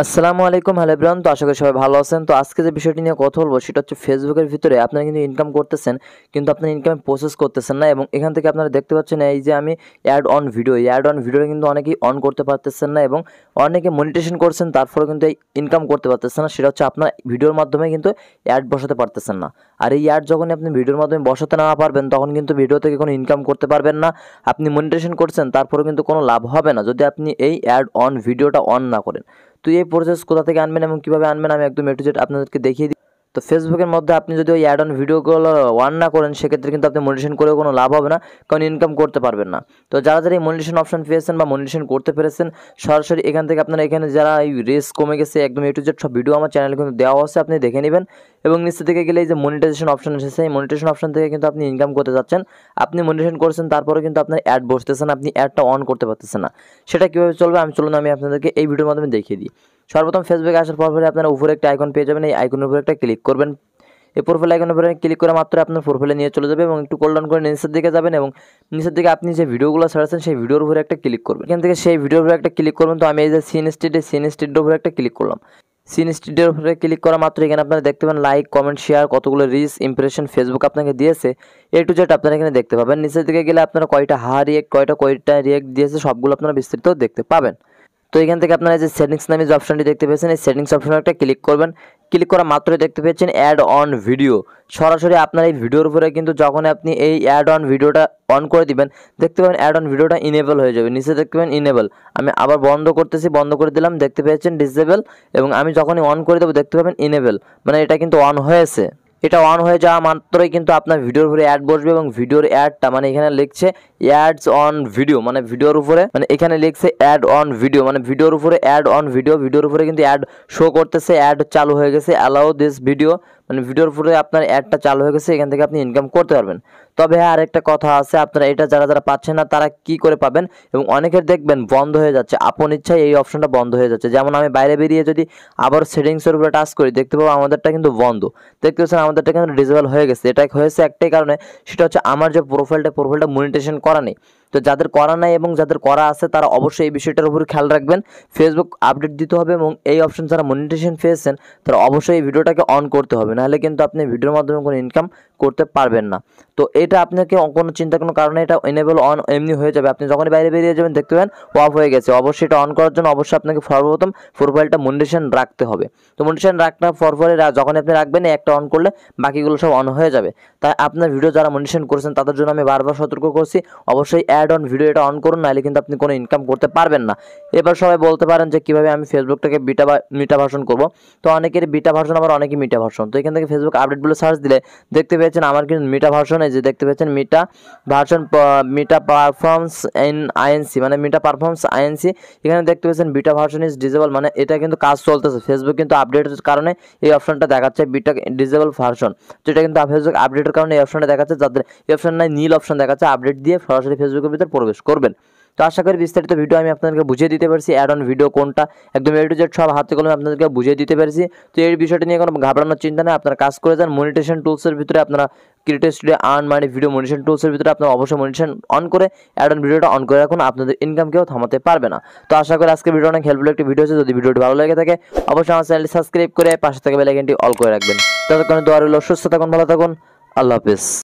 আসসালামু আলাইকুম hello bran তো আশা করি সবাই ভালো আছেন তো আজকে যে বিষয়টি নিয়ে কথা বলবো সেটা হচ্ছে ফেসবুকের ভিতরে আপনারা কিন্তু ইনকাম করতেছেন কিন্তু আপনার ইনকাম প্রসেস করতেছেন না এবং এখান থেকে আপনারা দেখতে পাচ্ছেন এই যে আমি অ্যাড অন ভিডিও এই অ্যাড অন ভিডিওটা কিন্তু অনেকেই অন করতে পারতেছেন না এবং অনেকে মনিটেশন করছেন তারপরে কিন্তু এই ইনকাম করতে পারতেছেন না সেটা হচ্ছে আপনার ভিডিওর মাধ্যমে কিন্তু অ্যাড বসাতে পারতেছেন না আর এই অ্যাড যখন আপনি ভিডিওর মাধ্যমে বসাতে না পারবেন তখন কিন্তু ভিডিও থেকে কোনো ইনকাম করতে পারবেন না আপনি মনিটেশন করছেন তারপরেও কিন্তু কোনো লাভ হবে না যদি আপনি এই অ্যাড অন ভিডিওটা অন না করেন তো এই প্রসেস কোটা থেকে আনবেন এবং কিভাবে আনবেন আমি একদম এ টু জেড আপনাদেরকে দেখিয়ে দিই তো ফেসবুকের মধ্যে আপনি যদি ওই অ্যাড অন ভিডিওগুলো ওয়ান না করেন সেক্ষেত্রে কিন্তু আপনি মনিটেশন করেও কোনো লাভ হবে না কারণ ইনকাম করতে পারবেন না তো যারা যারা এই মনিটেশন অপশন পেয়েছেন বা মনিটেশন করতে পেরেছেন সরাসরি এখান থেকে আপনারা এখানে যারা এই রেস কমে গেছে একদম ইউটিউব সব ভিডিও আমার চ্যানেলে কিন্তু দেওয়া আছে আপনি দেখে নেবেন এবং নিচে থেকে গেলে এই যে মনিটাইজেশন অপশন এসেছে এই মনিটেশন অপশন থেকে কিন্তু আপনি ইনকাম করতে যাচ্ছেন আপনি মনিটেশন করছেন তারপরে কিন্তু আপনার অ্যাড বসতেছেন আপনি অ্যাডটা অন করতে পারতেছেন না সেটা কীভাবে চলবে আমি চলুন আমি আপনাদেরকে এই ভিডিওর মাধ্যমে দেখিয়ে দিই সর্বপ্রথম ফেসবুকে আসার পর ফলে আপনারা উপরে একটা আইকন পেয়ে যাবেন এই আইকনের উপরে একটা ক্লিক করবেন এই প্রোফাইল আইকনের উপরে ক্লিক করে মাত্র আপনার প্রোফাইলে নিয়ে চলে যাবে এবং একটু ডাউন করে নিচের দিকে যাবেন এবং নিচের দিকে আপনি যে ভিডিওগুলো ছাড়াচ্ছেন সেই ভিডিওর উপরে একটা ক্লিক করবেন এখান থেকে সেই ভিডিওর উপরে একটা ক্লিক করবেন তো আমি এই যে সিন স্টেটে সিন স্টেটের উপরে একটা ক্লিক করলাম সিন স্টেটের উপরে ক্লিক করা মাত্র এখানে আপনারা দেখতে পাবেন লাইক কমেন্ট শেয়ার কতগুলো রিচ ইমপ্রেশন ফেসবুক আপনাকে দিয়েছে এ টু জেড আপনারা এখানে দেখতে পাবেন নিচের দিকে গেলে আপনারা কয়টা হা রিয়েক্ট কয়টা কয়টা রিয়েক্ট দিয়েছে সবগুলো আপনারা বিস্তারিত দেখতে পাবেন তো এখান থেকে আপনারা যে সেটিংস নামে যে অপশনটি দেখতে পেয়েছেন এই সেটিংস অপশনে একটা ক্লিক করবেন ক্লিক করা মাত্রই দেখতে পেয়েছেন অ্যাড অন ভিডিও সরাসরি আপনার এই ভিডিওর উপরে কিন্তু যখন আপনি এই অ্যাড অন ভিডিওটা অন করে দিবেন দেখতে পাবেন অ্যাড অন ভিডিওটা ইনেবল হয়ে যাবে নিচে দেখতে পাবেন ইনেবল আমি আবার বন্ধ করতেছি বন্ধ করে দিলাম দেখতে পেয়েছেন ডিসেবল এবং আমি যখনই অন করে দেবো দেখতে পাবেন ইনেবল মানে এটা কিন্তু অন হয়েছে এটা অন হয়ে যাওয়া মাত্রই কিন্তু আপনার ভিডিওর উপরে অ্যাড বসবে এবং ভিডিওর অ্যাডটা মানে এখানে লিখছে অ্যাডস অন ভিডিও মানে ভিডিওর উপরে মানে এখানে লিখছে অ্যাড অন ভিডিও মানে ভিডিওর উপরে অ্যাড অন ভিডিও ভিডিওর উপরে কিন্তু অ্যাড শো করতেছে অ্যাড চালু হয়ে গেছে অ্যালাউ দিস ভিডিও মানে ভিডিওর উপরে আপনার অ্যাডটা চালু হয়ে গেছে এখান থেকে আপনি ইনকাম করতে পারবেন তবে হ্যাঁ আরেকটা কথা আছে আপনারা এটা যারা যারা পাচ্ছেন না তারা কি করে পাবেন এবং অনেকের দেখবেন বন্ধ হয়ে যাচ্ছে আপন ইচ্ছায় এই অপশনটা বন্ধ হয়ে যাচ্ছে যেমন আমি বাইরে বেরিয়ে যদি আবার সেটিংসের উপরে টাচ করি দেখতে পাবো আমাদেরটা কিন্তু বন্ধ দেখতে পাচ্ছেন আমাদেরটা কিন্তু ডিসেবল হয়ে গেছে এটা হয়েছে একটাই কারণে সেটা হচ্ছে আমার যে প্রোফাইলটা প্রোফাইলটা মনিটেশন করা নেই তো যাদের করা নাই এবং যাদের করা আছে তারা অবশ্যই এই বিষয়টার উপর খেয়াল রাখবেন ফেসবুক আপডেট দিতে হবে এবং এই অপশন যারা মনিটেশন পেয়েছেন তারা অবশ্যই এই ভিডিওটাকে অন করতে হবে নাহলে কিন্তু আপনি ভিডিওর মাধ্যমে কোনো ইনকাম করতে পারবেন না তো এটা আপনাকে কোনো চিন্তা কোনো কারণে এটা এনেবল অন এমনি হয়ে যাবে আপনি যখনই বাইরে বেরিয়ে যাবেন দেখতে পাবেন অফ হয়ে গেছে অবশ্যই এটা অন করার জন্য অবশ্যই আপনাকে সর্বপ্রথম প্রোফাইলটা মনিটেশন রাখতে হবে তো মনিটেশন পর পরে যখন আপনি রাখবেন একটা অন করলে বাকিগুলো সব অন হয়ে যাবে তাই আপনার ভিডিও যারা মনিটেশন করেছেন তাদের জন্য আমি বারবার সতর্ক করছি অবশ্যই অ্যাড অন ভিডিও এটা অন করুন নাহলে কিন্তু আপনি কোনো ইনকাম করতে পারবেন না এবার সবাই বলতে পারেন যে কীভাবে আমি ফেসবুকটাকে বিটা মিটা ভার্সন করবো তো অনেকের বিটা ভার্সন আবার অনেকই মিটা ভার্সন তো এখান থেকে ফেসবুক আপডেটগুলো সার্চ দিলে দেখতে পেয়েছেন আমার কিন্তু মিটা ভার্সন এই যে দেখতে পেয়েছেন মিটা ভার্সন মিটা পারফর্মস এন আইএনসি মানে মিটা পারফর্মস আইএনসি এখানে দেখতে পেয়েছেন বিটা ভার্সন ইজ ডিজেবল মানে এটা কিন্তু কাজ চলতেছে ফেসবুক কিন্তু আপডেটের কারণে এই অপশনটা দেখাচ্ছে বিটা ডিজেবল ভার্সন তো এটা কিন্তু ফেসবুক আপডেটের কারণে এই অপশনটা দেখাচ্ছে যাদের এই অপশন নাই নীল অপশন দেখাচ্ছে আপডেট দিয়ে সরাসরি ফেসবুকে ভিতর প্রবেশ করবেন তো আশা করি বিস্তারিত ভিডিও আমি আপনাদেরকে বুঝিয়ে দিতে পারছি অ্যাড অন ভিডিও কোনটা একদম এ টু জেড সব হাতে কলমে আপনাদেরকে বুঝিয়ে দিতে পারছি তো এই বিষয়টা নিয়ে কোনো ঘাবড়ানোর চিন্তা নেই আপনারা কাজ করে যান মনিটেশন টুলসের ভিতরে আপনারা ক্রিয়েটিভ স্টুডিও আর্ন মানে ভিডিও মনিটেশন টুলসের ভিতরে আপনারা অবশ্যই মনিটেশন অন করে অ্যাড অন ভিডিওটা অন করে রাখুন আপনাদের ইনকাম কেউ থামাতে পারবে না তো আশা করি আজকে ভিডিও অনেক হেল্পফুল একটি ভিডিও আছে যদি ভিডিওটি ভালো লেগে থাকে অবশ্যই আমার চ্যানেলটি সাবস্ক্রাইব করে পাশে থাকা বেলাইকনটি অল করে রাখবেন ততক্ষণ দোয়ার রইল সুস্থ থাকুন ভালো থাকুন আল্লাহ হাফিজ